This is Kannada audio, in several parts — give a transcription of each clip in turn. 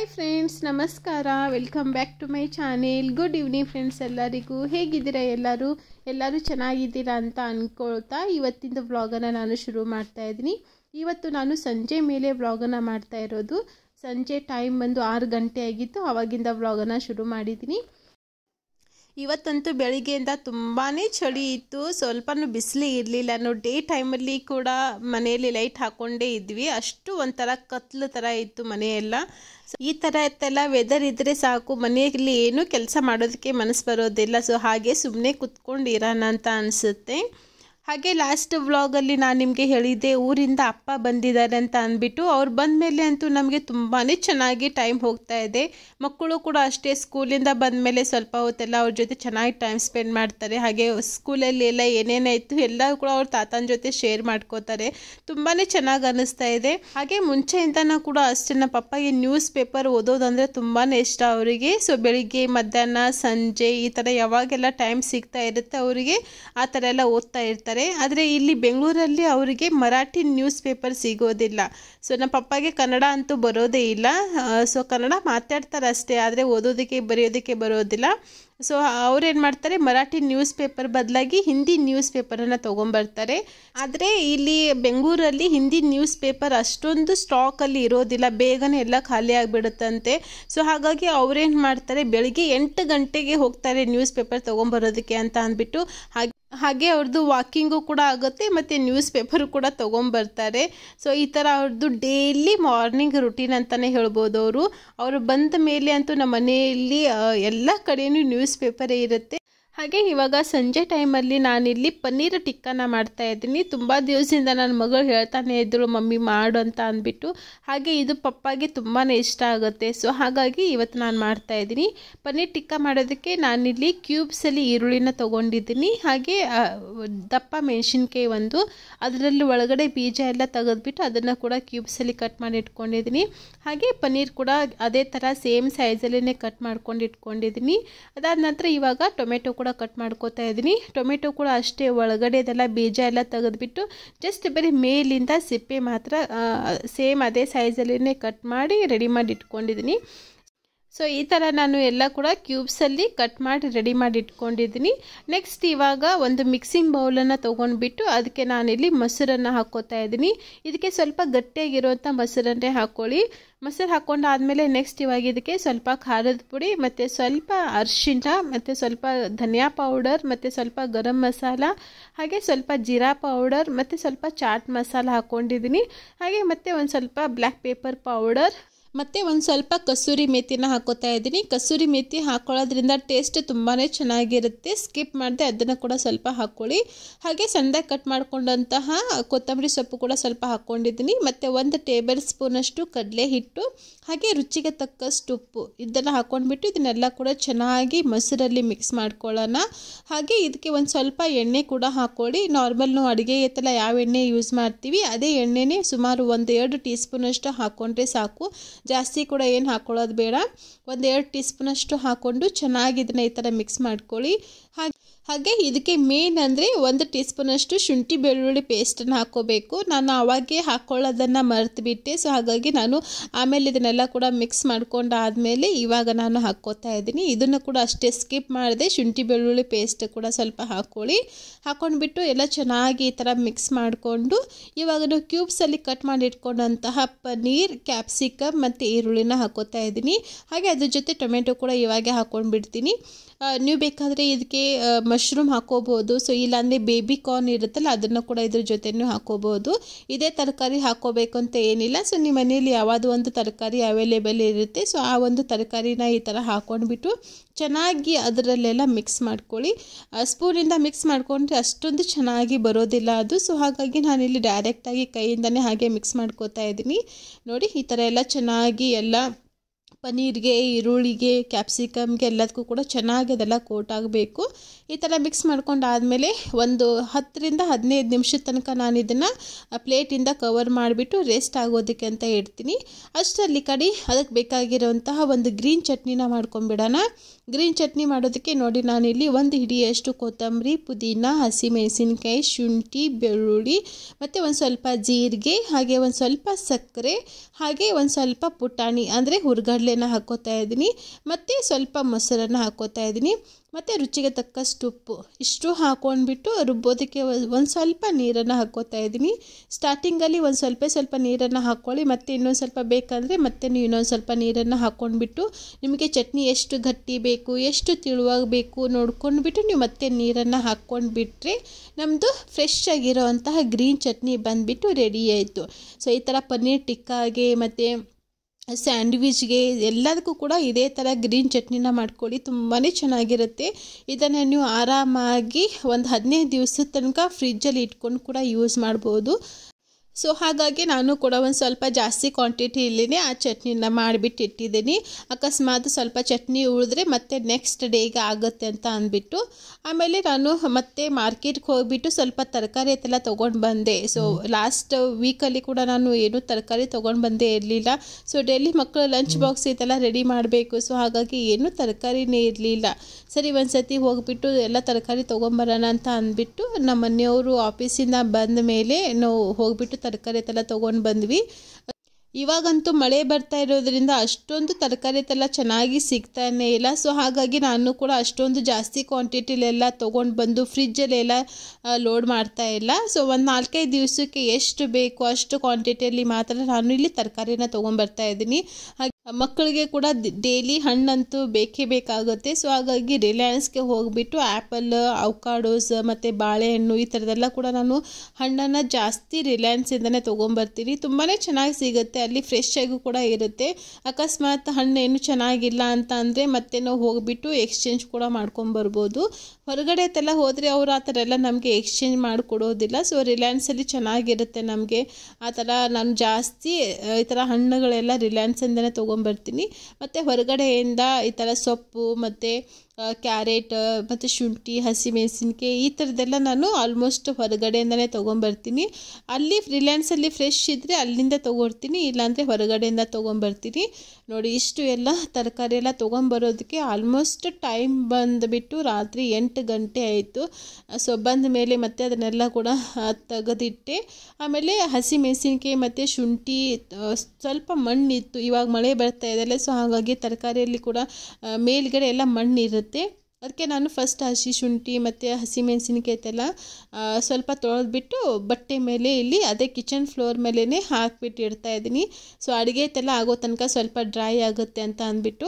ಹಾಯ್ ಫ್ರೆಂಡ್ಸ್ ನಮಸ್ಕಾರ welcome back to my channel good evening friends ಎಲ್ಲರಿಗೂ ಹೇಗಿದ್ದೀರಾ ಎಲ್ಲರೂ ಎಲ್ಲರೂ ಚೆನ್ನಾಗಿದ್ದೀರಾ ಅಂತ ಅಂದ್ಕೊಳ್ತಾ ಇವತ್ತಿಂದ ವ್ಲಾಗನ್ನು ನಾನು ಶುರು ಮಾಡ್ತಾ ಇದ್ದೀನಿ ಇವತ್ತು ನಾನು ಸಂಜೆ ಮೇಲೆ ವ್ಲಾಗನ್ನು ಮಾಡ್ತಾ ಇರೋದು ಸಂಜೆ ಟೈಮ್ ಬಂದು ಆರು ಗಂಟೆ ಆಗಿತ್ತು ಆವಾಗಿಂದ ವ್ಲಾಗನ್ನು ಶುರು ಮಾಡಿದ್ದೀನಿ ಇವತ್ತಂತೂ ಬೆಳಿಗ್ಗೆಯಿಂದ ತುಂಬಾ ಚಳಿ ಇತ್ತು ಸ್ವಲ್ಪ ಬಿಸಿಲು ಇರಲಿಲ್ಲ ನಾವು ಡೇ ಟೈಮಲ್ಲಿ ಕೂಡ ಮನೆಯಲ್ಲಿ ಲೈಟ್ ಹಾಕ್ಕೊಂಡೇ ಇದ್ವಿ ಅಷ್ಟು ಒಂಥರ ಕತ್ಲು ಥರ ಇತ್ತು ಮನೆಯೆಲ್ಲ ಈ ಥರ ಇತ್ತೆಲ್ಲ ವೆದರ್ ಇದ್ದರೆ ಸಾಕು ಮನೆಯಲ್ಲಿ ಏನೂ ಕೆಲಸ ಮಾಡೋದಕ್ಕೆ ಮನಸ್ಸು ಬರೋದಿಲ್ಲ ಸೊ ಹಾಗೆ ಸುಮ್ಮನೆ ಕುತ್ಕೊಂಡಿರೋಣ ಅಂತ ಅನಿಸುತ್ತೆ ಹಾಗೆ ಲಾಸ್ಟ್ ವ್ಲಾಗಲ್ಲಿ ನಾನು ನಿಮಗೆ ಹೇಳಿದ್ದೆ ಊರಿಂದ ಅಪ್ಪ ಬಂದಿದ್ದಾರೆ ಅಂತ ಅಂದ್ಬಿಟ್ಟು ಅವ್ರು ಬಂದ ಮೇಲೆ ಅಂತೂ ನಮಗೆ ತುಂಬಾ ಚೆನ್ನಾಗಿ ಟೈಮ್ ಹೋಗ್ತಾ ಇದೆ ಮಕ್ಕಳು ಕೂಡ ಅಷ್ಟೇ ಸ್ಕೂಲಿಂದ ಬಂದ ಮೇಲೆ ಸ್ವಲ್ಪ ಹೊತ್ತೆಲ್ಲ ಅವ್ರ ಜೊತೆ ಚೆನ್ನಾಗಿ ಟೈಮ್ ಸ್ಪೆಂಡ್ ಮಾಡ್ತಾರೆ ಹಾಗೆ ಸ್ಕೂಲಲ್ಲಿ ಎಲ್ಲ ಏನೇನಾಯಿತು ಎಲ್ಲ ಕೂಡ ಅವ್ರ ತಾತನ ಜೊತೆ ಶೇರ್ ಮಾಡ್ಕೋತಾರೆ ತುಂಬಾ ಚೆನ್ನಾಗಿ ಅನ್ನಿಸ್ತಾ ಇದೆ ಹಾಗೆ ಮುಂಚೆಯಿಂದನೂ ಕೂಡ ಅಷ್ಟೇ ನಮ್ಮ ಪಪ್ಪಗೆ ನ್ಯೂಸ್ ಪೇಪರ್ ಓದೋದಂದರೆ ತುಂಬಾ ಇಷ್ಟ ಅವರಿಗೆ ಸೊ ಬೆಳಿಗ್ಗೆ ಮಧ್ಯಾಹ್ನ ಸಂಜೆ ಈ ಥರ ಯಾವಾಗೆಲ್ಲ ಟೈಮ್ ಸಿಗ್ತಾ ಇರುತ್ತೆ ಅವರಿಗೆ ಆ ಥರ ಎಲ್ಲ ಓದ್ತಾ ಇರ್ತಾರೆ ಆದರೆ ಇಲ್ಲಿ ಬೆಂಗಳೂರಲ್ಲಿ ಅವರಿಗೆ ಮರಾಠಿ ನ್ಯೂಸ್ ಪೇಪರ್ ಸಿಗೋದಿಲ್ಲ ಸೊ ನಮ್ಮ ಪಪ್ಪಾಗೆ ಕನ್ನಡ ಅಂತೂ ಬರೋದೇ ಇಲ್ಲ ಸೊ ಕನ್ನಡ ಮಾತಾಡ್ತಾರೆ ಅಷ್ಟೇ ಆದರೆ ಓದೋದಕ್ಕೆ ಬರೆಯೋದಕ್ಕೆ ಬರೋದಿಲ್ಲ ಸೊ ಅವ್ರೇನು ಮಾಡ್ತಾರೆ ಮರಾಠಿ ನ್ಯೂಸ್ ಪೇಪರ್ ಬದಲಾಗಿ ಹಿಂದಿ ನ್ಯೂಸ್ ಪೇಪರನ್ನು ತೊಗೊಂಬರ್ತಾರೆ ಆದರೆ ಇಲ್ಲಿ ಬೆಂಗಳೂರಲ್ಲಿ ಹಿಂದಿ ನ್ಯೂಸ್ ಪೇಪರ್ ಅಷ್ಟೊಂದು ಸ್ಟಾಕಲ್ಲಿ ಇರೋದಿಲ್ಲ ಬೇಗನೆ ಎಲ್ಲ ಖಾಲಿ ಆಗಿಬಿಡುತ್ತಂತೆ ಸೊ ಹಾಗಾಗಿ ಅವ್ರೇನು ಮಾಡ್ತಾರೆ ಬೆಳಗ್ಗೆ ಎಂಟು ಗಂಟೆಗೆ ಹೋಗ್ತಾರೆ ನ್ಯೂಸ್ ಪೇಪರ್ ತೊಗೊಂಬರೋದಕ್ಕೆ ಅಂತ ಅಂದ್ಬಿಟ್ಟು ಹಾಗೆ ಹಾಗೆ ಅವ್ರದ್ದು ವಾಕಿಂಗು ಕೂಡ ಆಗುತ್ತೆ ಮತ್ತು ನ್ಯೂಸ್ ಪೇಪರು ಕೂಡ ತೊಗೊಂಬರ್ತಾರೆ ಸೊ ಈ ಥರ ಅವ್ರದ್ದು ಡೈಲಿ ಮಾರ್ನಿಂಗ್ ರುಟೀನ್ ಅಂತಲೇ ಹೇಳ್ಬೋದು ಅವರು ಅವರು ಬಂದ ಮೇಲೆ ಅಂತೂ ನಮ್ಮ ಮನೆಯಲ್ಲಿ ಎಲ್ಲ ಕಡೆಯೂ ನ್ಯೂಸ್ ಪೇಪರೇ ಇರುತ್ತೆ ಹಾಗೆ ಇವಾಗ ಸಂಜೆ ಟೈಮಲ್ಲಿ ನಾನಿಲ್ಲಿ ಪನ್ನೀರ್ ಟಿಕ್ಕನ ಮಾಡ್ತಾ ಇದ್ದೀನಿ ತುಂಬ ದಿವಸದಿಂದ ನನ್ನ ಮಗಳು ಹೇಳ್ತಾನೆ ಇದ್ದರು ಮಮ್ಮಿ ಮಾಡು ಅಂತ ಅಂದ್ಬಿಟ್ಟು ಹಾಗೆ ಇದು ಪಪ್ಪಾಗೆ ತುಂಬಾ ಇಷ್ಟ ಆಗುತ್ತೆ ಸೊ ಹಾಗಾಗಿ ಇವತ್ತು ನಾನು ಮಾಡ್ತಾ ಇದ್ದೀನಿ ಪನ್ನೀರ್ ಟಿಕ್ಕ ಮಾಡೋದಕ್ಕೆ ನಾನಿಲ್ಲಿ ಕ್ಯೂಬ್ಸಲ್ಲಿ ಈರುಳ್ಳಿನ ತೊಗೊಂಡಿದ್ದೀನಿ ಹಾಗೆ ದಪ್ಪ ಮೆಣಸಿನ್ಕಾಯಿ ಒಂದು ಅದರಲ್ಲಿ ಒಳಗಡೆ ಬೀಜ ಎಲ್ಲ ತೆಗೆದ್ಬಿಟ್ಟು ಅದನ್ನು ಕೂಡ ಕ್ಯೂಬ್ಸಲ್ಲಿ ಕಟ್ ಮಾಡಿ ಇಟ್ಕೊಂಡಿದ್ದೀನಿ ಹಾಗೆ ಪನ್ನೀರ್ ಕೂಡ ಅದೇ ಥರ ಸೇಮ್ ಸೈಜಲ್ಲೇ ಕಟ್ ಮಾಡ್ಕೊಂಡು ಇಟ್ಕೊಂಡಿದ್ದೀನಿ ಅದಾದ ನಂತರ ಇವಾಗ ಟೊಮೆಟೊ ಕೂಡ ಕೂಡ ಕಟ್ ಮಾಡ್ಕೋತಾ ಇದ್ದೀನಿ ಟೊಮೆಟೊ ಕೂಡ ಅಷ್ಟೇ ಒಳಗಡೆದೆಲ್ಲ ಬೀಜ ಎಲ್ಲ ತೆಗೆದುಬಿಟ್ಟು ಜಸ್ಟ್ ಬರೀ ಮೇಲಿಂದ ಸಿಪ್ಪೆ ಮಾತ್ರ ಸೇಮ್ ಅದೇ ಸೈಜಲ್ಲೇ ಕಟ್ ಮಾಡಿ ರೆಡಿ ಮಾಡಿ ಇಟ್ಕೊಂಡಿದ್ದೀನಿ ಸೊ ಈ ಥರ ನಾನು ಎಲ್ಲ ಕೂಡ ಕ್ಯೂಬ್ಸಲ್ಲಿ ಕಟ್ ಮಾಡಿ ರೆಡಿ ಮಾಡಿ ಇಟ್ಕೊಂಡಿದ್ದೀನಿ ನೆಕ್ಸ್ಟ್ ಇವಾಗ ಒಂದು ಮಿಕ್ಸಿಂಗ್ ಬೌಲನ್ನು ತೊಗೊಂಡ್ಬಿಟ್ಟು ಅದಕ್ಕೆ ನಾನಿಲ್ಲಿ ಮೊಸರನ್ನು ಹಾಕ್ಕೋತಾ ಇದ್ದೀನಿ ಇದಕ್ಕೆ ಸ್ವಲ್ಪ ಗಟ್ಟಿಯಾಗಿರುವಂಥ ಮೊಸರನ್ನೇ ಹಾಕ್ಕೊಳ್ಳಿ ಮೊಸರು ಹಾಕ್ಕೊಂಡಾದಮೇಲೆ ನೆಕ್ಸ್ಟ್ ಇವಾಗ ಇದಕ್ಕೆ ಸ್ವಲ್ಪ ಖಾರದ ಪುಡಿ ಮತ್ತು ಸ್ವಲ್ಪ ಅರ್ಶಿಣ ಮತ್ತು ಸ್ವಲ್ಪ ಧನಿಯಾ ಪೌಡರ್ ಮತ್ತು ಸ್ವಲ್ಪ ಗರಂ ಮಸಾಲ ಹಾಗೆ ಸ್ವಲ್ಪ ಜೀರಾ ಪೌಡರ್ ಮತ್ತು ಸ್ವಲ್ಪ ಚಾಟ್ ಮಸಾಲ ಹಾಕ್ಕೊಂಡಿದ್ದೀನಿ ಹಾಗೆ ಮತ್ತು ಒಂದು ಸ್ವಲ್ಪ ಬ್ಲ್ಯಾಕ್ ಪೇಪರ್ ಪೌಡರ್ ಮತ್ತು ಒಂದು ಸ್ವಲ್ಪ ಕಸೂರಿ ಮೇತಿನ ಹಾಕೋತಾ ಇದ್ದೀನಿ ಕಸೂರಿ ಮೇಥಿ ಹಾಕೊಳ್ಳೋದ್ರಿಂದ ಟೇಸ್ಟ್ ತುಂಬಾ ಚೆನ್ನಾಗಿರುತ್ತೆ ಸ್ಕಿಪ್ ಮಾಡಿದೆ ಅದನ್ನು ಕೂಡ ಸ್ವಲ್ಪ ಹಾಕ್ಕೊಳ್ಳಿ ಹಾಗೆ ಸಣ್ಣದಾಗಿ ಕಟ್ ಮಾಡ್ಕೊಂಡಂತಹ ಕೊತ್ತಂಬರಿ ಸೊಪ್ಪು ಕೂಡ ಸ್ವಲ್ಪ ಹಾಕ್ಕೊಂಡಿದ್ದೀನಿ ಮತ್ತು ಒಂದು ಟೇಬಲ್ ಸ್ಪೂನಷ್ಟು ಕಡಲೆ ಹಿಟ್ಟು ಹಾಗೆ ರುಚಿಗೆ ತಕ್ಕಷ್ಟು ಉಪ್ಪು ಇದನ್ನು ಹಾಕ್ಕೊಂಡ್ಬಿಟ್ಟು ಇದನ್ನೆಲ್ಲ ಕೂಡ ಚೆನ್ನಾಗಿ ಮೊಸರಲ್ಲಿ ಮಿಕ್ಸ್ ಮಾಡ್ಕೊಳ್ಳೋಣ ಹಾಗೆ ಇದಕ್ಕೆ ಒಂದು ಸ್ವಲ್ಪ ಎಣ್ಣೆ ಕೂಡ ಹಾಕ್ಕೊಳ್ಳಿ ನಾರ್ಮಲ್ ನಾವು ಅಡುಗೆ ಎತ್ತಲ ಯಾವ ಎಣ್ಣೆ ಯೂಸ್ ಮಾಡ್ತೀವಿ ಅದೇ ಎಣ್ಣೆನೇ ಸುಮಾರು ಒಂದು ಎರಡು ಟೀ ಸ್ಪೂನಷ್ಟು ಹಾಕ್ಕೊಂಡ್ರೆ ಸಾಕು ಜಾಸ್ತಿ ಕೂಡ ಏನು ಹಾಕ್ಕೊಳ್ಳೋದು ಬೇಡ ಒಂದು ಎರಡು ಟೀ ಸ್ಪೂನಷ್ಟು ಹಾಕ್ಕೊಂಡು ಚೆನ್ನಾಗಿ ಇದನ್ನ ಈ ಥರ ಮಿಕ್ಸ್ ಮಾಡ್ಕೊಳ್ಳಿ ಹಾಗೆ ಹಾಗೆ ಇದಕ್ಕೆ ಮೇನ್ ಅಂದರೆ ಒಂದು ಟೀ ಸ್ಪೂನಷ್ಟು ಶುಂಠಿ ಬೆಳ್ಳುಳ್ಳಿ ಪೇಸ್ಟನ್ನು ಹಾಕ್ಕೋಬೇಕು ನಾನು ಅವಾಗೆ ಹಾಕ್ಕೊಳ್ಳೋದನ್ನು ಮರೆತುಬಿಟ್ಟೆ ಸೊ ಹಾಗಾಗಿ ನಾನು ಆಮೇಲೆ ಇದನ್ನೆಲ್ಲ ಕೂಡ ಮಿಕ್ಸ್ ಮಾಡ್ಕೊಂಡು ಆದಮೇಲೆ ಇವಾಗ ನಾನು ಹಾಕ್ಕೋತಾ ಇದ್ದೀನಿ ಇದನ್ನು ಕೂಡ ಅಷ್ಟೇ ಸ್ಕಿಪ್ ಮಾಡಿದೆ ಶುಂಠಿ ಬೆಳ್ಳುಳ್ಳಿ ಪೇಸ್ಟ್ ಕೂಡ ಸ್ವಲ್ಪ ಹಾಕ್ಕೊಳ್ಳಿ ಹಾಕೊಂಡ್ಬಿಟ್ಟು ಎಲ್ಲ ಚೆನ್ನಾಗಿ ಈ ಥರ ಮಿಕ್ಸ್ ಮಾಡಿಕೊಂಡು ಇವಾಗ ನಾವು ಕ್ಯೂಬ್ಸಲ್ಲಿ ಕಟ್ ಮಾಡಿ ಪನ್ನೀರ್ ಕ್ಯಾಪ್ಸಿಕಮ್ ಮತ್ತು ಈರುಳ್ಳಿನ ಹಾಕೋತಾ ಇದ್ದೀನಿ ಹಾಗೆ ಅದ್ರ ಜೊತೆ ಟೊಮೆಟೊ ಕೂಡ ಇವಾಗೆ ಹಾಕ್ಕೊಂಡ್ಬಿಡ್ತೀನಿ ನೀವು ಬೇಕಾದರೆ ಇದಕ್ಕೆ ಮಶ್ರೂಮ್ ಹಾಕೋಬೋದು ಸೊ ಇಲ್ಲಾಂದರೆ ಬೇಬಿ ಕಾರ್ನ್ ಇರುತ್ತಲ್ಲ ಅದನ್ನು ಕೂಡ ಇದ್ರ ಜೊತೆನೂ ಹಾಕೋಬೋದು ಇದೇ ತರಕಾರಿ ಹಾಕೋಬೇಕು ಅಂತ ಏನಿಲ್ಲ ಸೊ ನಿಮ್ಮ ಮನೆಯಲ್ಲಿ ಯಾವುದು ಒಂದು ತರಕಾರಿ ಅವೈಲೇಬಲ್ ಇರುತ್ತೆ ಸೊ ಆ ಒಂದು ತರಕಾರಿನ ಈ ಥರ ಹಾಕೊಂಡ್ಬಿಟ್ಟು ಚೆನ್ನಾಗಿ ಅದರಲ್ಲೆಲ್ಲ ಮಿಕ್ಸ್ ಮಾಡ್ಕೊಳ್ಳಿ ಸ್ಪೂನಿಂದ ಮಿಕ್ಸ್ ಮಾಡಿಕೊಂಡ್ರೆ ಅಷ್ಟೊಂದು ಚೆನ್ನಾಗಿ ಬರೋದಿಲ್ಲ ಅದು ಸೊ ಹಾಗಾಗಿ ನಾನಿಲ್ಲಿ ಡೈರೆಕ್ಟಾಗಿ ಕೈಯಿಂದನೇ ಹಾಗೆ ಮಿಕ್ಸ್ ಮಾಡ್ಕೋತಾ ಇದ್ದೀನಿ ನೋಡಿ ಈ ಥರ ಎಲ್ಲ ಚೆನ್ನಾಗಿ ಎಲ್ಲ ಪನ್ನೀರ್ಗೆ ಈರುಳ್ಳಿಗೆ ಕ್ಯಾಪ್ಸಿಕಮ್ಗೆ ಎಲ್ಲದಕ್ಕೂ ಕೂಡ ಚೆನ್ನಾಗಿ ಅದೆಲ್ಲ ಕೋಟ್ ಆಗಬೇಕು ಈ ಥರ ಮಿಕ್ಸ್ ಮಾಡ್ಕೊಂಡು ಒಂದು ಹತ್ತರಿಂದ ಹದಿನೈದು ನಿಮಿಷದ ತನಕ ನಾನು ಇದನ್ನು ಪ್ಲೇಟಿಂದ ಕವರ್ ಮಾಡಿಬಿಟ್ಟು ರೆಸ್ಟ್ ಆಗೋದಕ್ಕೆ ಅಂತ ಇಡ್ತೀನಿ ಅಷ್ಟರಲ್ಲಿ ಕಡೆ ಅದಕ್ಕೆ ಬೇಕಾಗಿರುವಂತಹ ಒಂದು ಗ್ರೀನ್ ಚಟ್ನಿನ ಮಾಡ್ಕೊಂಬಿಡೋಣ ಗ್ರೀನ್ ಚಟ್ನಿ ಮಾಡೋದಕ್ಕೆ ನೋಡಿ ನಾನಿಲ್ಲಿ ಒಂದು ಹಿಡಿಯಷ್ಟು ಕೊತ್ತಂಬರಿ ಪುದೀನ ಹಸಿಮೆಣಸಿನ್ಕಾಯಿ ಶುಂಠಿ ಬೆಳ್ಳುಳ್ಳಿ ಮತ್ತು ಒಂದು ಸ್ವಲ್ಪ ಜೀರಿಗೆ ಹಾಗೆ ಒಂದು ಸ್ವಲ್ಪ ಸಕ್ಕರೆ ಹಾಗೆ ಒಂದು ಸ್ವಲ್ಪ ಪುಟಾಣಿ ಅಂದರೆ ಹುರ್ಗಡ್ಲೆನ ಹಾಕೋತಾ ಇದ್ದೀನಿ ಮತ್ತು ಸ್ವಲ್ಪ ಮೊಸರನ್ನು ಹಾಕೋತಾ ಇದ್ದೀನಿ ಮತ್ತು ರುಚಿಗೆ ತಕ್ಕಷ್ಟು ಉಪ್ಪು ಇಷ್ಟು ಹಾಕೊಂಡ್ಬಿಟ್ಟು ರುಬ್ಬೋದಕ್ಕೆ ಒಂದು ಸ್ವಲ್ಪ ನೀರನ್ನು ಹಾಕ್ಕೋತಾ ಇದ್ದೀನಿ ಸ್ಟಾರ್ಟಿಂಗಲ್ಲಿ ಒಂದು ಸ್ವಲ್ಪ ಸ್ವಲ್ಪ ನೀರನ್ನು ಹಾಕ್ಕೊಳ್ಳಿ ಮತ್ತು ಇನ್ನೊಂದು ಸ್ವಲ್ಪ ಬೇಕಂದರೆ ಮತ್ತೆ ನೀವು ಇನ್ನೊಂದು ಸ್ವಲ್ಪ ನೀರನ್ನು ಹಾಕ್ಕೊಂಡ್ಬಿಟ್ಟು ನಿಮಗೆ ಚಟ್ನಿ ಎಷ್ಟು ಗಟ್ಟಿ ಬೇಕು ಎಷ್ಟು ತಿಳುವಾಗಬೇಕು ಬೇಕು ನೋಡ್ಕೊಂಡ್ಬಿಟ್ಟು ನೀವು ಮತ್ತೆ ನೀರನ್ನು ಹಾಕ್ಕೊಂಡ್ಬಿಟ್ರೆ ನಮ್ಮದು ಫ್ರೆಶ್ ಆಗಿರೋ ಗ್ರೀನ್ ಚಟ್ನಿ ಬಂದುಬಿಟ್ಟು ರೆಡಿ ಆಯಿತು ಸೊ ಈ ಥರ ಪನ್ನೀರ್ ಟಿಕ್ಕಾಗೆ ಮತ್ತು ಸ್ಯಾಂಡ್ವಿಚ್ಗೆ ಎಲ್ಲದಕ್ಕೂ ಕೂಡ ಇದೇ ಥರ ಗ್ರೀನ್ ಚಟ್ನಿನ ಮಾಡ್ಕೊಳ್ಳಿ ತುಂಬಾ ಚೆನ್ನಾಗಿರುತ್ತೆ ಇದನ್ನು ನೀವು ಆರಾಮಾಗಿ ಒಂದು ಹದಿನೈದು ದಿವಸದ ತನಕ ಫ್ರಿಜ್ಜಲ್ಲಿ ಇಟ್ಕೊಂಡು ಕೂಡ ಯೂಸ್ ಮಾಡ್ಬೋದು ಸೊ ಹಾಗಾಗಿ ನಾನು ಕೂಡ ಒಂದು ಸ್ವಲ್ಪ ಜಾಸ್ತಿ ಕ್ವಾಂಟಿಟಿಯಲ್ಲಿನೇ ಆ ಚಟ್ನಿನ ಮಾಡಿಬಿಟ್ಟು ಇಟ್ಟಿದ್ದೀನಿ ಅಕಸ್ಮಾತ್ ಸ್ವಲ್ಪ ಚಟ್ನಿ ಉಳಿದ್ರೆ ಮತ್ತೆ ನೆಕ್ಸ್ಟ್ ಡೇಗೆ ಆಗುತ್ತೆ ಅಂತ ಅಂದ್ಬಿಟ್ಟು ಆಮೇಲೆ ನಾನು ಮತ್ತೆ ಮಾರ್ಕೆಟ್ಗೆ ಹೋಗಿಬಿಟ್ಟು ಸ್ವಲ್ಪ ತರಕಾರಿ ಅಂತೆಲ್ಲ ತೊಗೊಂಡು ಬಂದೆ ಸೊ ಲಾಸ್ಟ್ ವೀಕಲ್ಲಿ ಕೂಡ ನಾನು ಏನೂ ತರಕಾರಿ ತೊಗೊಂಡು ಬಂದೇ ಇರಲಿಲ್ಲ ಸೊ ಡೈಲಿ ಮಕ್ಕಳು ಲಂಚ್ ಬಾಕ್ಸ್ ಇದೆಲ್ಲ ರೆಡಿ ಮಾಡಬೇಕು ಸೊ ಹಾಗಾಗಿ ಏನೂ ತರಕಾರಿನೇ ಇರಲಿಲ್ಲ ಸರಿ ಒಂದು ಸತಿ ಹೋಗಿಬಿಟ್ಟು ಎಲ್ಲ ತರಕಾರಿ ತೊಗೊಂಬರೋಣ ಅಂತ ಅಂದ್ಬಿಟ್ಟು ನಮ್ಮ ಮನೆಯವರು ಆಫೀಸಿಂದ ಬಂದ ಮೇಲೆ ನಾವು ಹೋಗಿಬಿಟ್ಟು ತರಕಾರಿ ಎಲ್ಲ ತೊಗೊಂಡು ಬಂದ್ವಿ ಇವಾಗಂತೂ ಮಳೆ ಬರ್ತಾ ಇರೋದ್ರಿಂದ ಅಷ್ಟೊಂದು ತರಕಾರಿ ತೆಲ್ಲ ಚೆನ್ನಾಗಿ ಸಿಗ್ತಾನೇ ಇಲ್ಲ ಸೊ ಹಾಗಾಗಿ ನಾನು ಕೂಡ ಅಷ್ಟೊಂದು ಜಾಸ್ತಿ ಕ್ವಾಂಟಿಟಿಲೆಲ್ಲ ತೊಗೊಂಡು ಬಂದು ಫ್ರಿಜ್ಜಲ್ಲೆಲ್ಲ ಲೋಡ್ ಮಾಡ್ತಾ ಇಲ್ಲ ಸೊ ಒಂದು ನಾಲ್ಕೈದು ದಿವಸಕ್ಕೆ ಎಷ್ಟು ಬೇಕು ಅಷ್ಟು ಕ್ವಾಂಟಿಟಿಯಲ್ಲಿ ಮಾತ್ರ ನಾನು ಇಲ್ಲಿ ತರಕಾರಿನ ಬರ್ತಾ ಇದ್ದೀನಿ ಹಾಗೆ ಮಕ್ಕಳಿಗೆ ಕೂಡ ಡೈಲಿ ಹಣ್ಣಂತೂ ಬೇಕೇ ಬೇಕಾಗುತ್ತೆ ಸೊ ಹಾಗಾಗಿ ರಿಲಯನ್ಸ್ಗೆ ಹೋಗಿಬಿಟ್ಟು ಆ್ಯಪಲ್ ಅವಕಾಡೋಸ್ ಮತ್ತು ಬಾಳೆಹಣ್ಣು ಈ ಥರದ್ದೆಲ್ಲ ಕೂಡ ನಾನು ಹಣ್ಣನ್ನು ಜಾಸ್ತಿ ರಿಲಯನ್ಸಿಂದನೇ ತೊಗೊಂಬರ್ತೀನಿ ತುಂಬಾ ಚೆನ್ನಾಗಿ ಸಿಗುತ್ತೆ ಅಲ್ಲಿ ಫ್ರೆಶ್ ಆಗೂ ಕೂಡ ಇರುತ್ತೆ ಅಕಸ್ಮಾತ್ ಹಣ್ಣೇನು ಚೆನ್ನಾಗಿಲ್ಲ ಅಂತ ಅಂದರೆ ಮತ್ತೆ ನಾವು ಹೋಗಿಬಿಟ್ಟು ಎಕ್ಸ್ಚೇಂಜ್ ಕೂಡ ಮಾಡ್ಕೊಂಬರ್ಬೋದು ಹೊರಗಡೆ ಎಲ್ಲ ಹೋದರೆ ಅವರು ಆ ಥರ ಎಲ್ಲ ನಮಗೆ ಎಕ್ಸ್ಚೇಂಜ್ ಮಾಡಿಕೊಡೋದಿಲ್ಲ ಸೊ ರಿಲಯನ್ಸಲ್ಲಿ ಚೆನ್ನಾಗಿರುತ್ತೆ ನಮಗೆ ಆ ಥರ ನಾನು ಜಾಸ್ತಿ ಈ ಥರ ಹಣ್ಣುಗಳೆಲ್ಲ ರಿಲಯನ್ಸಿಂದನೇ ತೊಗೊಂಬರ್ತೀನಿ ಮತ್ತು ಹೊರಗಡೆಯಿಂದ ಈ ಥರ ಸೊಪ್ಪು ಮತ್ತು ಕ್ಯಾರೆಟ್ ಮತ್ತು ಶುಂಠಿ ಹಸಿಮೆಣಸಿನ್ಕಾಯಿ ಈ ಥರದ್ದೆಲ್ಲ ನಾನು ಆಲ್ಮೋಸ್ಟ್ ಹೊರಗಡೆಯಿಂದನೇ ತೊಗೊಂಬರ್ತೀನಿ ಅಲ್ಲಿ ರಿಲಯನ್ಸಲ್ಲಿ ಫ್ರೆಶ್ ಇದ್ದರೆ ಅಲ್ಲಿಂದ ತೊಗೊಳ್ತೀನಿ ಇಲ್ಲಾಂದರೆ ಹೊರಗಡೆಯಿಂದ ತೊಗೊಂಬರ್ತೀನಿ ನೋಡಿ ಇಷ್ಟು ಎಲ್ಲ ತರಕಾರಿ ಎಲ್ಲ ತೊಗೊಂಬರೋದಕ್ಕೆ ಆಲ್ಮೋಸ್ಟ್ ಟೈಮ್ ಬಂದುಬಿಟ್ಟು ರಾತ್ರಿ ಎಂಟು ಗಂಟೆ ಆಯಿತು ಸೊ ಬಂದ ಮೇಲೆ ಮತ್ತೆ ಅದನ್ನೆಲ್ಲ ಕೂಡ ತೆಗೆದಿಟ್ಟೆ ಆಮೇಲೆ ಹಸಿಮೆಣಸಿನ್ಕಾಯಿ ಮತ್ತು ಶುಂಠಿ ಸ್ವಲ್ಪ ಮಣ್ಣಿತ್ತು ಇವಾಗ ಮಳೆ ಬರ್ತಾ ಇದೆಯಲ್ಲ ಸೊ ಹಾಗಾಗಿ ತರಕಾರಿಯಲ್ಲಿ ಕೂಡ ಮೇಲ್ಗಡೆ ಎಲ್ಲ ಮಣ್ಣಿರುತ್ತೆ de ಅದಕ್ಕೆ ನಾನು ಫಸ್ಟ್ ಹಸಿ ಶುಂಠಿ ಮತ್ತು ಹಸಿಮೆಣಸಿನ್ಕಾಯಿ ತೆಲ್ಲ ಸ್ವಲ್ಪ ತೊಳೆದ್ಬಿಟ್ಟು ಬಟ್ಟೆ ಮೇಲೆ ಇಲ್ಲಿ ಅದೇ ಕಿಚನ್ ಫ್ಲೋರ್ ಮೇಲೇ ಹಾಕ್ಬಿಟ್ಟು ಇಡ್ತಾ ಇದ್ದೀನಿ ಸೊ ಅಡುಗೆ ತೆಲ್ಲ ಆಗೋ ತನಕ ಸ್ವಲ್ಪ ಡ್ರೈ ಆಗುತ್ತೆ ಅಂತ ಅಂದ್ಬಿಟ್ಟು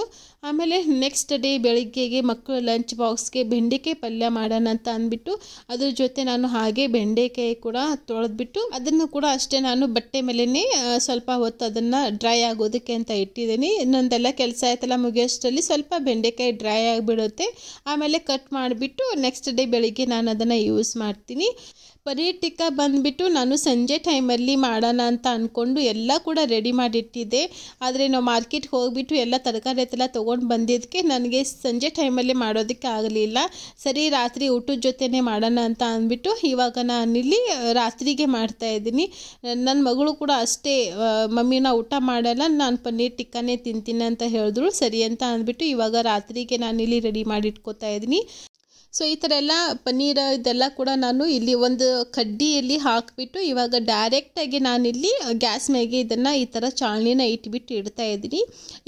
ಆಮೇಲೆ ನೆಕ್ಸ್ಟ್ ಡೇ ಬೆಳಿಗ್ಗೆಗೆ ಮಕ್ಕಳು ಲಂಚ್ ಬಾಕ್ಸ್ಗೆ ಬೆಂಡೆಕಾಯಿ ಪಲ್ಯ ಮಾಡೋಣ ಅಂತ ಅಂದ್ಬಿಟ್ಟು ಅದ್ರ ಜೊತೆ ನಾನು ಹಾಗೆ ಬೆಂಡೆಕಾಯಿ ಕೂಡ ತೊಳೆದ್ಬಿಟ್ಟು ಅದನ್ನು ಕೂಡ ಅಷ್ಟೇ ನಾನು ಬಟ್ಟೆ ಮೇಲೇ ಸ್ವಲ್ಪ ಹೊತ್ತು ಅದನ್ನು ಡ್ರೈ ಆಗೋದಕ್ಕೆ ಅಂತ ಇಟ್ಟಿದ್ದೀನಿ ಇನ್ನೊಂದೆಲ್ಲ ಕೆಲಸ ಆಯ್ತಲ್ಲ ಮುಗಿಯೋಷ್ಟರಲ್ಲಿ ಸ್ವಲ್ಪ ಬೆಂಡೆಕಾಯಿ ಡ್ರೈ ಆಗಿಬಿಡುತ್ತೆ ಆಮೇಲೆ ಕಟ್ ಮಾಡಿಬಿಟ್ಟು ನೆಕ್ಸ್ಟ್ ಡೇ ಬೆಳಿಗ್ಗೆ ನಾನು ಅದನ್ನು ಯೂಸ್ ಮಾಡ್ತೀನಿ ಟಿಕ್ಕ ಬಂದುಬಿಟ್ಟು ನಾನು ಸಂಜೆ ಟೈಮಲ್ಲಿ ಮಾಡೋಣ ಅಂತ ಅಂದ್ಕೊಂಡು ಎಲ್ಲ ಕೂಡ ರೆಡಿ ಮಾಡಿಟ್ಟಿದ್ದೆ ಆದರೆ ನಾವು ಮಾರ್ಕೆಟ್ಗೆ ಹೋಗಿಬಿಟ್ಟು ಎಲ್ಲ ತರಕಾರಿ ಎಲ್ಲ ತೊಗೊಂಡು ಬಂದಿದ್ದಕ್ಕೆ ನನಗೆ ಸಂಜೆ ಟೈಮಲ್ಲಿ ಮಾಡೋದಕ್ಕೆ ಆಗಲಿಲ್ಲ ಸರಿ ರಾತ್ರಿ ಊಟದ ಜೊತೆನೇ ಮಾಡೋಣ ಅಂತ ಅಂದ್ಬಿಟ್ಟು ಇವಾಗ ನಾನಿಲ್ಲಿ ರಾತ್ರಿಗೆ ಮಾಡ್ತಾ ಇದ್ದೀನಿ ನನ್ನ ಮಗಳು ಕೂಡ ಅಷ್ಟೇ ಮಮ್ಮಿನ ಊಟ ಮಾಡಲ್ಲ ನಾನು ಪನ್ನೀರ್ ಟಿಕ್ಕಾನೇ ತಿಂತೀನಿ ಅಂತ ಹೇಳಿದ್ರು ಸರಿ ಅಂತ ಅಂದ್ಬಿಟ್ಟು ಇವಾಗ ರಾತ್ರಿಗೆ ನಾನಿಲ್ಲಿ ರೆಡಿ ಮಾಡಿ ಇಟ್ಕೋತಾ ಇದ್ದೀನಿ ಸೊ ಈ ಥರ ಎಲ್ಲ ಪನ್ನೀರ್ ಇದೆಲ್ಲ ಕೂಡ ನಾನು ಇಲ್ಲಿ ಒಂದು ಕಡ್ಡಿಯಲ್ಲಿ ಹಾಕಿಬಿಟ್ಟು ಇವಾಗ ಡೈರೆಕ್ಟಾಗಿ ನಾನಿಲ್ಲಿ ಗ್ಯಾಸ್ ಮೇಲೆ ಇದನ್ನು ಈ ಥರ ಚಾಳಿನ ಇಟ್ಬಿಟ್ಟು ಇಡ್ತಾ ಇದ್ದೀನಿ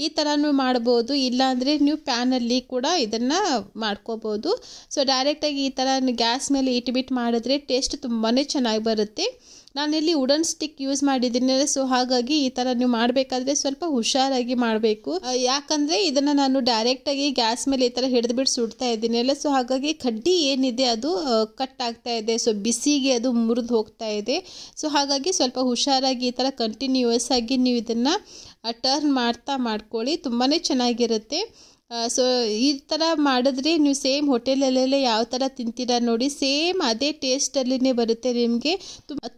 ಈ ಥರನೂ ಮಾಡ್ಬೋದು ಇಲ್ಲಾಂದರೆ ನೀವು ಪ್ಯಾನಲ್ಲಿ ಕೂಡ ಇದನ್ನು ಮಾಡ್ಕೋಬೋದು ಸೊ ಡೈರೆಕ್ಟಾಗಿ ಈ ಥರ ಗ್ಯಾಸ್ ಮೇಲೆ ಇಟ್ಬಿಟ್ಟು ಮಾಡಿದ್ರೆ ಟೇಸ್ಟ್ ತುಂಬಾ ಚೆನ್ನಾಗಿ ಬರುತ್ತೆ ನಾನಿಲ್ಲಿ ವುಡನ್ ಸ್ಟಿಕ್ ಯೂಸ್ ಮಾಡಿದ್ದೀನಿ ಸೊ ಹಾಗಾಗಿ ಈ ಥರ ನೀವು ಮಾಡಬೇಕಾದ್ರೆ ಸ್ವಲ್ಪ ಹುಷಾರಾಗಿ ಮಾಡಬೇಕು ಯಾಕಂದರೆ ಇದನ್ನು ನಾನು ಡೈರೆಕ್ಟಾಗಿ ಗ್ಯಾಸ್ ಮೇಲೆ ಈ ಥರ ಹಿಡಿದ್ಬಿಟ್ಟು ಸುಡ್ತಾ ಇದ್ದೀನಿ ಅಲ್ಲ ಸೊ ಹಾಗಾಗಿ ಕಡ್ಡಿ ಏನಿದೆ ಅದು ಕಟ್ ಆಗ್ತಾ ಇದೆ ಸೊ ಬಿಸಿಗೆ ಅದು ಮುರಿದು ಹೋಗ್ತಾ ಇದೆ ಸೊ ಹಾಗಾಗಿ ಸ್ವಲ್ಪ ಹುಷಾರಾಗಿ ಈ ಥರ ಕಂಟಿನ್ಯೂಯಸ್ ಆಗಿ ನೀವು ಇದನ್ನು ಟರ್ನ್ ಮಾಡ್ತಾ ಮಾಡ್ಕೊಳ್ಳಿ ತುಂಬಾ ಚೆನ್ನಾಗಿರುತ್ತೆ ಸೊ ಈ ಥರ ಮಾಡಿದ್ರೆ ನೀವು ಸೇಮ್ ಹೋಟೆಲಲ್ಲೆಲ್ಲ ಯಾವ ಥರ ತಿಂತೀರಾ ನೋಡಿ ಸೇಮ್ ಅದೇ ಟೇಸ್ಟಲ್ಲಿನೇ ಬರುತ್ತೆ ನಿಮಗೆ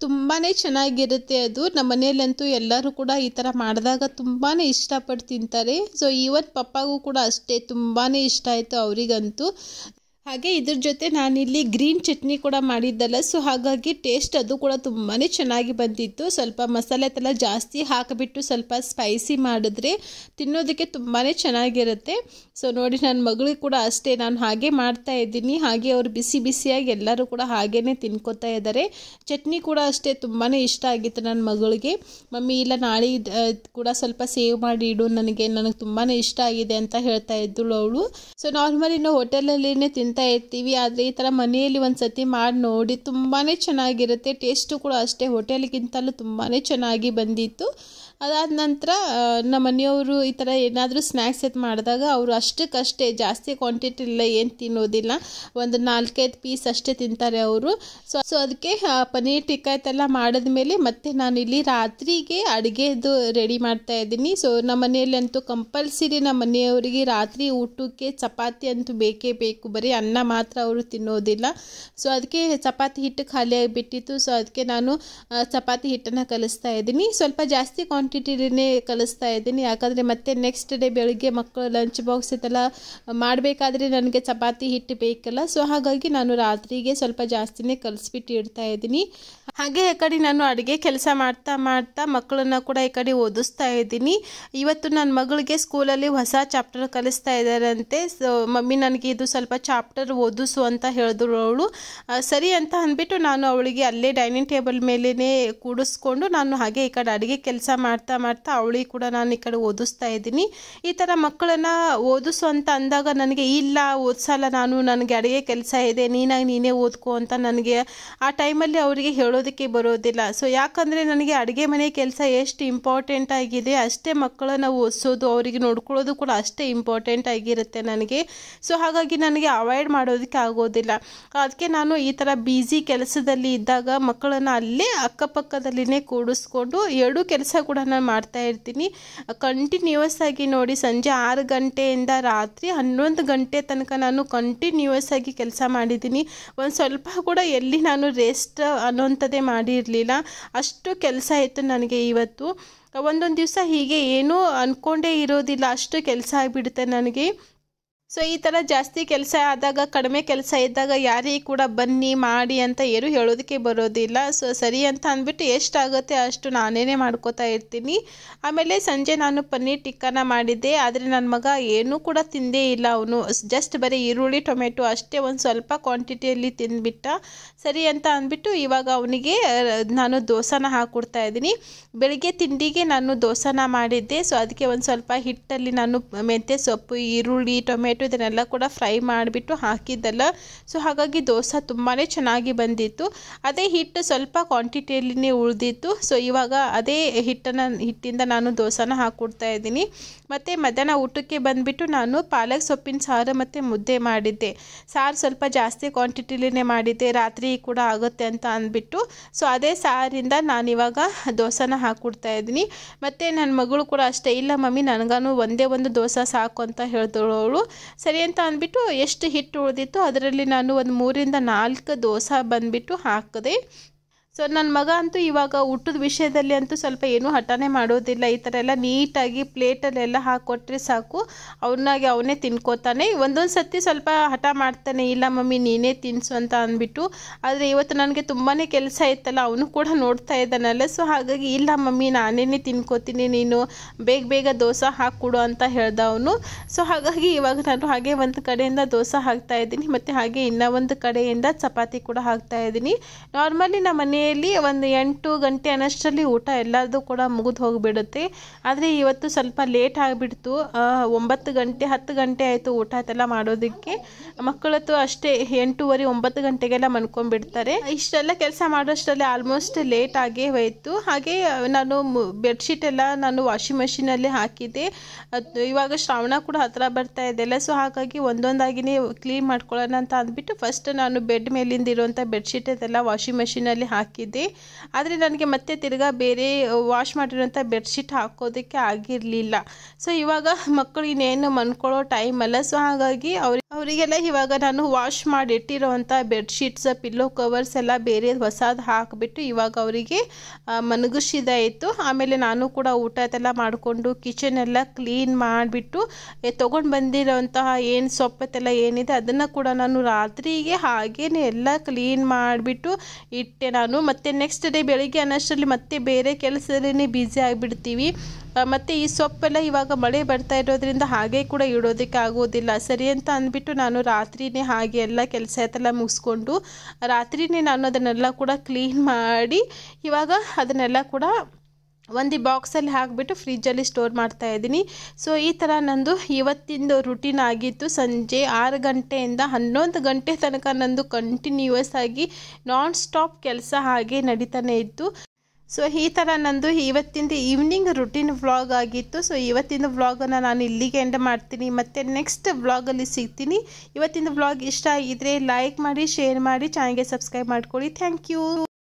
ತುಂಬಾ ಚೆನ್ನಾಗಿರುತ್ತೆ ಅದು ನಮ್ಮ ಮನೆಯಲ್ಲಂತೂ ಎಲ್ಲರೂ ಕೂಡ ಈ ಥರ ಮಾಡಿದಾಗ ತುಂಬಾ ಇಷ್ಟಪಟ್ಟು ತಿಂತಾರೆ ಸೊ ಇವತ್ತು ಪಪ್ಪಾಗೂ ಕೂಡ ಅಷ್ಟೇ ತುಂಬಾ ಇಷ್ಟ ಆಯಿತು ಅವರಿಗಂತೂ ಹಾಗೆ ಇದ್ರ ಜೊತೆ ನಾನಿಲ್ಲಿ ಗ್ರೀನ್ ಚಟ್ನಿ ಕೂಡ ಮಾಡಿದ್ದಲ್ಲ ಸೊ ಹಾಗಾಗಿ ಟೇಸ್ಟ್ ಅದು ಕೂಡ ತುಂಬಾ ಚೆನ್ನಾಗಿ ಬಂದಿತ್ತು ಸ್ವಲ್ಪ ಮಸಾಲೆ ಥರ ಜಾಸ್ತಿ ಹಾಕಿಬಿಟ್ಟು ಸ್ವಲ್ಪ ಸ್ಪೈಸಿ ಮಾಡಿದ್ರೆ ತಿನ್ನೋದಕ್ಕೆ ತುಂಬಾ ಚೆನ್ನಾಗಿರುತ್ತೆ ಸೊ ನೋಡಿ ನನ್ನ ಮಗಳಿಗೆ ಕೂಡ ಅಷ್ಟೇ ನಾನು ಹಾಗೆ ಮಾಡ್ತಾ ಇದ್ದೀನಿ ಹಾಗೆ ಅವರು ಬಿಸಿ ಬಿಸಿಯಾಗಿ ಎಲ್ಲರೂ ಕೂಡ ಹಾಗೇ ತಿನ್ಕೋತಾ ಇದ್ದಾರೆ ಚಟ್ನಿ ಕೂಡ ಅಷ್ಟೇ ತುಂಬಾ ಇಷ್ಟ ಆಗಿತ್ತು ನನ್ನ ಮಗಳಿಗೆ ಮಮ್ಮಿ ಇಲ್ಲ ನಾಳೆ ಕೂಡ ಸ್ವಲ್ಪ ಸೇವ್ ಮಾಡಿ ಇಡು ನನಗೆ ನನಗೆ ತುಂಬಾ ಇಷ್ಟ ಆಗಿದೆ ಅಂತ ಹೇಳ್ತಾ ಇದ್ದಳು ಅವಳು ಸೊ ನಾರ್ಮಲಿ ನಾವು ಹೋಟೆಲಲ್ಲಿನೇ ತಿಂತ ಅಂತ ಇರ್ತೀವಿ ಆದರೆ ಈ ಥರ ಮನೆಯಲ್ಲಿ ಒಂದು ಸತಿ ಮಾಡಿ ನೋಡಿ ತುಂಬಾ ಚೆನ್ನಾಗಿರುತ್ತೆ ಟೇಸ್ಟು ಕೂಡ ಅಷ್ಟೇ ಹೋಟೆಲ್ಗಿಂತಲೂ ತುಂಬಾ ಚೆನ್ನಾಗಿ ಬಂದಿತ್ತು ಅದಾದ ನಂತರ ನಮ್ಮ ಮನೆಯವರು ಈ ಥರ ಏನಾದರೂ ಸ್ನ್ಯಾಕ್ಸ್ ಎತ್ತು ಮಾಡಿದಾಗ ಅವರು ಅಷ್ಟಕ್ಕಷ್ಟೇ ಜಾಸ್ತಿ ಕ್ವಾಂಟಿಟಿ ಇಲ್ಲ ಏನು ತಿನ್ನೋದಿಲ್ಲ ಒಂದು ನಾಲ್ಕೈದು ಪೀಸ್ ಅಷ್ಟೇ ತಿಂತಾರೆ ಅವರು ಸೊ ಸೊ ಅದಕ್ಕೆ ಪನ್ನೀರ್ ಟಿಕ್ಕಾಯ್ತೆಲ್ಲ ಮಾಡಿದ್ಮೇಲೆ ಮತ್ತೆ ನಾನು ಇಲ್ಲಿ ರಾತ್ರಿಗೆ ಅಡುಗೆದು ರೆಡಿ ಮಾಡ್ತಾ ಇದ್ದೀನಿ ಸೊ ನಮ್ಮ ಮನೆಯಲ್ಲಿ ಅಂತೂ ಕಂಪಲ್ಸರಿ ನಮ್ಮ ಮನೆಯವರಿಗೆ ರಾತ್ರಿ ಊಟಕ್ಕೆ ಚಪಾತಿ ಅಂತೂ ಬೇಕೇ ಬೇಕು ಬರೀ ಅನ್ನ ಮಾತ್ರ ಅವರು ತಿನ್ನೋದಿಲ್ಲ ಸೊ ಅದಕ್ಕೆ ಚಪಾತಿ ಹಿಟ್ಟು ಖಾಲಿಯಾಗಿ ಬಿಟ್ಟಿತ್ತು ಸೊ ಅದಕ್ಕೆ ನಾನು ಚಪಾತಿ ಹಿಟ್ಟನ್ನು ಕಲಿಸ್ತಾ ಇದ್ದೀನಿ ಸ್ವಲ್ಪ ಜಾಸ್ತಿ ಕ್ವಾಂಟಿ ಕ್ವಾಂಟಿಟಿಲಿನೇ ಕಲಿಸ್ತಾ ಇದ್ದೀನಿ ಯಾಕಂದರೆ ಮತ್ತೆ ನೆಕ್ಸ್ಟ್ ಡೇ ಬೆಳಗ್ಗೆ ಮಕ್ಕಳು ಲಂಚ್ ಬಾಕ್ಸ್ ಇದೆಲ್ಲ ಮಾಡಬೇಕಾದ್ರೆ ನನಗೆ ಚಪಾತಿ ಹಿಟ್ಟು ಬೇಕಲ್ಲ ಸೊ ಹಾಗಾಗಿ ನಾನು ರಾತ್ರಿಗೆ ಸ್ವಲ್ಪ ಜಾಸ್ತಿನೇ ಕಲಿಸ್ಬಿಟ್ಟು ಇಡ್ತಾ ಇದ್ದೀನಿ ಹಾಗೆ ಈ ಕಡೆ ನಾನು ಅಡುಗೆ ಕೆಲಸ ಮಾಡ್ತಾ ಮಾಡ್ತಾ ಮಕ್ಕಳನ್ನ ಕೂಡ ಈ ಕಡೆ ಓದಿಸ್ತಾ ಇದ್ದೀನಿ ಇವತ್ತು ನನ್ನ ಮಗಳಿಗೆ ಸ್ಕೂಲಲ್ಲಿ ಹೊಸ ಚಾಪ್ಟರ್ ಕಲಿಸ್ತಾ ಇದ್ದಾರಂತೆ ಸೊ ಮಮ್ಮಿ ನನಗೆ ಇದು ಸ್ವಲ್ಪ ಚಾಪ್ಟರ್ ಓದಿಸು ಅಂತ ಹೇಳಿದ್ರು ಅವಳು ಸರಿ ಅಂತ ಅಂದ್ಬಿಟ್ಟು ನಾನು ಅವಳಿಗೆ ಅಲ್ಲೇ ಡೈನಿಂಗ್ ಟೇಬಲ್ ಮೇಲೇ ಕೂಡಿಸ್ಕೊಂಡು ನಾನು ಹಾಗೆ ಈ ಕಡೆ ಅಡುಗೆ ಕೆಲಸ ಮಾಡಿ ಮಾಡ್ತಾ ಮಾಡ್ತಾ ಅವಳಿಗೆ ಕೂಡ ನಾನು ಈ ಕಡೆ ಓದಿಸ್ತಾ ಇದ್ದೀನಿ ಈ ಥರ ಮಕ್ಕಳನ್ನ ಓದಿಸು ಅಂತ ಅಂದಾಗ ನನಗೆ ಇಲ್ಲ ಓದಿಸಲ್ಲ ನಾನು ನನಗೆ ಅಡುಗೆ ಕೆಲಸ ಇದೆ ನೀನಾಗಿ ನೀನೇ ಓದ್ಕೋ ಅಂತ ನನಗೆ ಆ ಟೈಮಲ್ಲಿ ಅವರಿಗೆ ಹೇಳೋದಕ್ಕೆ ಬರೋದಿಲ್ಲ ಸೊ ಯಾಕಂದರೆ ನನಗೆ ಅಡುಗೆ ಮನೆ ಕೆಲಸ ಎಷ್ಟು ಇಂಪಾರ್ಟೆಂಟ್ ಆಗಿದೆ ಅಷ್ಟೇ ಮಕ್ಕಳನ್ನು ಓದಿಸೋದು ಅವರಿಗೆ ನೋಡ್ಕೊಳ್ಳೋದು ಕೂಡ ಅಷ್ಟೇ ಇಂಪಾರ್ಟೆಂಟ್ ಆಗಿರುತ್ತೆ ನನಗೆ ಸೊ ಹಾಗಾಗಿ ನನಗೆ ಅವಾಯ್ಡ್ ಮಾಡೋದಕ್ಕೆ ಆಗೋದಿಲ್ಲ ಅದಕ್ಕೆ ನಾನು ಈ ಥರ ಬ್ಯುಸಿ ಕೆಲಸದಲ್ಲಿ ಇದ್ದಾಗ ಮಕ್ಕಳನ್ನು ಅಲ್ಲೇ ಅಕ್ಕಪಕ್ಕದಲ್ಲಿನೇ ಕೂಡಿಸ್ಕೊಂಡು ಎರಡೂ ಕೆಲಸ ಕೂಡ ಪ್ರಸಾರನ ಮಾಡ್ತಾ ಇರ್ತೀನಿ ಕಂಟಿನ್ಯೂಯಸ್ ಆಗಿ ನೋಡಿ ಸಂಜೆ ಆರು ಗಂಟೆಯಿಂದ ರಾತ್ರಿ ಹನ್ನೊಂದು ಗಂಟೆ ತನಕ ನಾನು ಕಂಟಿನ್ಯೂಯಸ್ ಆಗಿ ಕೆಲಸ ಮಾಡಿದ್ದೀನಿ ಒಂದು ಸ್ವಲ್ಪ ಕೂಡ ಎಲ್ಲಿ ನಾನು ರೆಸ್ಟ್ ಅನ್ನೋಂಥದ್ದೇ ಮಾಡಿರಲಿಲ್ಲ ಅಷ್ಟು ಕೆಲಸ ಇತ್ತು ನನಗೆ ಇವತ್ತು ಒಂದೊಂದು ದಿವಸ ಹೀಗೆ ಏನೂ ಅಂದ್ಕೊಂಡೇ ಇರೋದಿಲ್ಲ ಅಷ್ಟು ಕೆಲಸ ಆಗಿಬಿಡುತ್ತೆ ನನಗೆ ಸೊ ಈ ಥರ ಜಾಸ್ತಿ ಕೆಲಸ ಆದಾಗ ಕಡಿಮೆ ಕೆಲಸ ಇದ್ದಾಗ ಯಾರಿಗೆ ಕೂಡ ಬನ್ನಿ ಮಾಡಿ ಅಂತ ಏನು ಹೇಳೋದಕ್ಕೆ ಬರೋದಿಲ್ಲ ಸೊ ಸರಿ ಅಂತ ಅಂದ್ಬಿಟ್ಟು ಎಷ್ಟಾಗುತ್ತೆ ಅಷ್ಟು ನಾನೇ ಮಾಡ್ಕೋತಾ ಇರ್ತೀನಿ ಆಮೇಲೆ ಸಂಜೆ ನಾನು ಪನ್ನೀರ್ ಟಿಕ್ಕಾನ ಮಾಡಿದ್ದೆ ಆದರೆ ನನ್ನ ಮಗ ಏನೂ ಕೂಡ ತಿಂದೇ ಇಲ್ಲ ಅವನು ಜಸ್ಟ್ ಬರೀ ಈರುಳ್ಳಿ ಟೊಮೆಟೊ ಅಷ್ಟೇ ಒಂದು ಸ್ವಲ್ಪ ಕ್ವಾಂಟಿಟಿಯಲ್ಲಿ ತಿಂದ್ಬಿಟ್ಟ ಸರಿ ಅಂತ ಅಂದ್ಬಿಟ್ಟು ಇವಾಗ ಅವನಿಗೆ ನಾನು ದೋಸೆನ ಹಾಕ್ಕೊಡ್ತಾ ಇದ್ದೀನಿ ಬೆಳಿಗ್ಗೆ ತಿಂಡಿಗೆ ನಾನು ದೋಸೆನ ಮಾಡಿದ್ದೆ ಸೊ ಅದಕ್ಕೆ ಒಂದು ಸ್ವಲ್ಪ ಹಿಟ್ಟಲ್ಲಿ ನಾನು ಮೆಂತ್ಯ ಸೊಪ್ಪು ಈರುಳ್ಳಿ ಟೊಮೆಟೊ ಇದನ್ನೆಲ್ಲ ಕೂಡ ಫ್ರೈ ಮಾಡಿಬಿಟ್ಟು ಹಾಕಿದ್ದಲ್ಲ ಸೊ ಹಾಗಾಗಿ ದೋಸೆ ತುಂಬಾ ಚೆನ್ನಾಗಿ ಬಂದಿತ್ತು ಅದೇ ಹಿಟ್ಟು ಸ್ವಲ್ಪ ಕ್ವಾಂಟಿಟಿಯಲ್ಲಿ ಉಳಿದಿತ್ತು ಸೊ ಇವಾಗ ಅದೇ ಹಿಟ್ಟನ್ನು ಹಿಟ್ಟಿಂದ ನಾನು ದೋಸೆನ ಹಾಕ್ಕೊಡ್ತಾ ಇದ್ದೀನಿ ಮತ್ತು ಮಧ್ಯಾಹ್ನ ಊಟಕ್ಕೆ ಬಂದುಬಿಟ್ಟು ನಾನು ಪಾಲಕ್ ಸೊಪ್ಪಿನ ಸಾರು ಮತ್ತು ಮುದ್ದೆ ಮಾಡಿದ್ದೆ ಸಾರು ಸ್ವಲ್ಪ ಜಾಸ್ತಿ ಕ್ವಾಂಟಿಟಿಲಿನೇ ಮಾಡಿದ್ದೆ ರಾತ್ರಿ ಕೂಡ ಆಗುತ್ತೆ ಅಂತ ಅಂದ್ಬಿಟ್ಟು ಸೊ ಅದೇ ಸಾರಿಂದ ನಾನಿವಾಗ ದೋಸೆನ ಹಾಕ್ಕೊಡ್ತಾ ಇದ್ದೀನಿ ಮತ್ತು ನನ್ನ ಮಗಳು ಕೂಡ ಅಷ್ಟೇ ಇಲ್ಲ ಮಮ್ಮಿ ನನಗೂ ಒಂದೇ ಒಂದು ದೋಸೆ ಸಾಕು ಅಂತ ಅವಳು ಸರಿ ಅಂತ ಅಂದ್ಬಿಟ್ಟು ಎಷ್ಟು ಹಿಟ್ಟು ಉಳಿದಿತ್ತು ಅದರಲ್ಲಿ ನಾನು ಒಂದು ಮೂರಿಂದ ನಾಲ್ಕು ದೋಸೆ ಬಂದುಬಿಟ್ಟು ಹಾಕಿದೆ ಸೊ ನನ್ನ ಮಗ ಅಂತೂ ಇವಾಗ ಊಟದ ವಿಷಯದಲ್ಲಿ ಅಂತೂ ಸ್ವಲ್ಪ ಏನೂ ಹಠನೇ ಮಾಡೋದಿಲ್ಲ ಈ ಥರ ಎಲ್ಲ ನೀಟಾಗಿ ಪ್ಲೇಟಲ್ಲೆಲ್ಲ ಹಾಕ್ಕೊಟ್ರೆ ಸಾಕು ಅವನಾಗಿ ಅವನೇ ತಿನ್ಕೋತಾನೆ ಒಂದೊಂದು ಸರ್ತಿ ಸ್ವಲ್ಪ ಹಠ ಮಾಡ್ತಾನೆ ಇಲ್ಲ ಮಮ್ಮಿ ನೀನೇ ತಿನ್ನಿಸು ಅಂತ ಅಂದ್ಬಿಟ್ಟು ಆದರೆ ಇವತ್ತು ನನಗೆ ತುಂಬಾ ಕೆಲಸ ಇತ್ತಲ್ಲ ಅವನು ಕೂಡ ನೋಡ್ತಾ ಇದ್ದಾನಲ್ಲ ಸೊ ಹಾಗಾಗಿ ಇಲ್ಲ ಮಮ್ಮಿ ನಾನೇನೇ ತಿನ್ಕೋತೀನಿ ನೀನು ಬೇಗ ಬೇಗ ದೋಸೆ ಹಾಕ್ಕೊಡು ಅಂತ ಹೇಳ್ದ ಅವನು ಸೊ ಹಾಗಾಗಿ ಇವಾಗ ನಾನು ಹಾಗೆ ಒಂದು ಕಡೆಯಿಂದ ದೋಸೆ ಹಾಕ್ತಾ ಇದ್ದೀನಿ ಮತ್ತು ಹಾಗೆ ಇನ್ನೂ ಒಂದು ಕಡೆಯಿಂದ ಚಪಾತಿ ಕೂಡ ಹಾಕ್ತಾ ಇದ್ದೀನಿ ನಾರ್ಮಲಿ ನಮ್ಮ ಮನೆ ಮನೆಯಲ್ಲಿ ಒಂದು ಎಂಟು ಗಂಟೆ ಅನ್ನಷ್ಟರಲ್ಲಿ ಊಟ ಎಲ್ಲದೂ ಕೂಡ ಮುಗಿದು ಹೋಗಿಬಿಡುತ್ತೆ ಆದರೆ ಇವತ್ತು ಸ್ವಲ್ಪ ಲೇಟ್ ಆಗಿಬಿಡ್ತು ಒಂಬತ್ತು ಗಂಟೆ ಹತ್ತು ಗಂಟೆ ಆಯಿತು ಊಟ ಅದೆಲ್ಲ ಮಾಡೋದಕ್ಕೆ ಮಕ್ಕಳತ್ತು ಅಷ್ಟೇ ಎಂಟೂವರೆ ಒಂಬತ್ತು ಗಂಟೆಗೆಲ್ಲ ಮನ್ಕೊಂಡ್ಬಿಡ್ತಾರೆ ಇಷ್ಟೆಲ್ಲ ಕೆಲಸ ಮಾಡೋಷ್ಟರಲ್ಲಿ ಆಲ್ಮೋಸ್ಟ್ ಲೇಟ್ ಆಗೇ ಹೋಯಿತು ಹಾಗೆ ನಾನು ಬೆಡ್ಶೀಟ್ ಎಲ್ಲ ನಾನು ವಾಷಿಂಗ್ ಮೆಷಿನಲ್ಲಿ ಹಾಕಿದೆ ಇವಾಗ ಶ್ರಾವಣ ಕೂಡ ಹತ್ತಿರ ಬರ್ತಾ ಇದೆಲ್ಲ ಸೊ ಹಾಗಾಗಿ ಒಂದೊಂದಾಗಿನೇ ಕ್ಲೀನ್ ಮಾಡ್ಕೊಳ್ಳೋಣ ಅಂತ ಅಂದ್ಬಿಟ್ಟು ಫಸ್ಟ್ ನಾನು ಬೆಡ್ ಮೇಲಿಂದ ಇರುವಂಥ ಬೆಡ್ಶೀಟ್ ಅದೆಲ್ಲ ವಾಷಿಂಗ್ ಮೆಷಿನಲ್ಲಿ ಹಾಕಿ ಹಾಕಿದ್ದೆ ಆದರೆ ನನಗೆ ಮತ್ತೆ ತಿರ್ಗಾ ಬೇರೆ ವಾಶ್ ಮಾಡಿರೋಂಥ ಬೆಡ್ಶೀಟ್ ಹಾಕೋದಕ್ಕೆ ಆಗಿರಲಿಲ್ಲ ಸೊ ಇವಾಗ ಮಕ್ಕಳು ಇನ್ನೇನು ಮನ್ಕೊಳ್ಳೋ ಟೈಮ್ ಅಲ್ಲ ಸೊ ಹಾಗಾಗಿ ಅವ್ರಿಗೆ ಅವರಿಗೆಲ್ಲ ಇವಾಗ ನಾನು ವಾಶ್ ಮಾಡಿ ಇಟ್ಟಿರೋವಂಥ ಬೆಡ್ಶೀಟ್ಸ್ ಪಿಲ್ಲೋ ಕವರ್ಸ್ ಎಲ್ಲ ಬೇರೆ ಹೊಸದು ಹಾಕಿಬಿಟ್ಟು ಇವಾಗ ಅವರಿಗೆ ಮನಗಿಸಿದಾಯಿತು ಆಮೇಲೆ ನಾನು ಕೂಡ ಊಟ ಮಾಡಿಕೊಂಡು ಕಿಚನ್ ಎಲ್ಲ ಕ್ಲೀನ್ ಮಾಡಿಬಿಟ್ಟು ತೊಗೊಂಡು ಬಂದಿರೋಂತಹ ಏನು ಸೊಪ್ಪತ್ತೆಲ್ಲ ಏನಿದೆ ಅದನ್ನು ಕೂಡ ನಾನು ರಾತ್ರಿಗೆ ಹಾಗೇ ಎಲ್ಲ ಕ್ಲೀನ್ ಮಾಡಿಬಿಟ್ಟು ಇಟ್ಟೆ ನಾನು ಮತ್ತು ನೆಕ್ಸ್ಟ್ ಡೇ ಬೆಳಿಗ್ಗೆ ಅನ್ನೋಷ್ಟರಲ್ಲಿ ಮತ್ತೆ ಬೇರೆ ಕೆಲಸದಲ್ಲೇ ಬ್ಯುಸಿ ಆಗಿಬಿಡ್ತೀವಿ ಮತ್ತು ಈ ಸೊಪ್ಪೆಲ್ಲ ಇವಾಗ ಮಳೆ ಬರ್ತಾ ಇರೋದ್ರಿಂದ ಹಾಗೆ ಕೂಡ ಇಡೋದಕ್ಕೆ ಆಗೋದಿಲ್ಲ ಸರಿ ಅಂತ ಅಂದ್ಬಿಟ್ಟು ನಾನು ರಾತ್ರಿನೇ ಹಾಗೆ ಎಲ್ಲ ಕೆಲಸ ಎಲ್ಲ ಮುಗಿಸ್ಕೊಂಡು ರಾತ್ರಿನೇ ನಾನು ಅದನ್ನೆಲ್ಲ ಕೂಡ ಕ್ಲೀನ್ ಮಾಡಿ ಇವಾಗ ಅದನ್ನೆಲ್ಲ ಕೂಡ ಒಂದು ಬಾಕ್ಸಲ್ಲಿ ಹಾಕಿಬಿಟ್ಟು ಫ್ರಿಜ್ಜಲ್ಲಿ ಸ್ಟೋರ್ ಮಾಡ್ತಾ ಇದ್ದೀನಿ ಸೊ ಈ ಥರ ನಂದು ಇವತ್ತಿಂದು ರುಟೀನ್ ಆಗಿತ್ತು ಸಂಜೆ ಆರು ಗಂಟೆಯಿಂದ ಹನ್ನೊಂದು ಗಂಟೆ ತನಕ ನಂದು ಕಂಟಿನ್ಯೂಯಸ್ ಆಗಿ ನಾನ್ ಸ್ಟಾಪ್ ಕೆಲಸ ಹಾಗೆ ನಡೀತಾನೆ ಇತ್ತು ಸೊ ಈ ಥರ ನಂದು ಇವತ್ತಿಂದ ಈವ್ನಿಂಗ್ ರುಟೀನ್ ವ್ಲಾಗ್ ಆಗಿತ್ತು ಸೊ ಇವತ್ತಿನ ವ್ಲಾಗನ್ನು ನಾನು ಇಲ್ಲಿಗೆ ಎಂಡ್ ಮಾಡ್ತೀನಿ ಮತ್ತು ನೆಕ್ಸ್ಟ್ ವ್ಲಾಗಲ್ಲಿ ಸಿಗ್ತೀನಿ ಇವತ್ತಿನ ವ್ಲಾಗ್ ಇಷ್ಟ ಆಗಿದ್ರೆ ಲೈಕ್ ಮಾಡಿ ಶೇರ್ ಮಾಡಿ ಚಾನಲ್ಗೆ ಸಬ್ಸ್ಕ್ರೈಬ್ ಮಾಡ್ಕೊಳ್ಳಿ ಥ್ಯಾಂಕ್ ಯು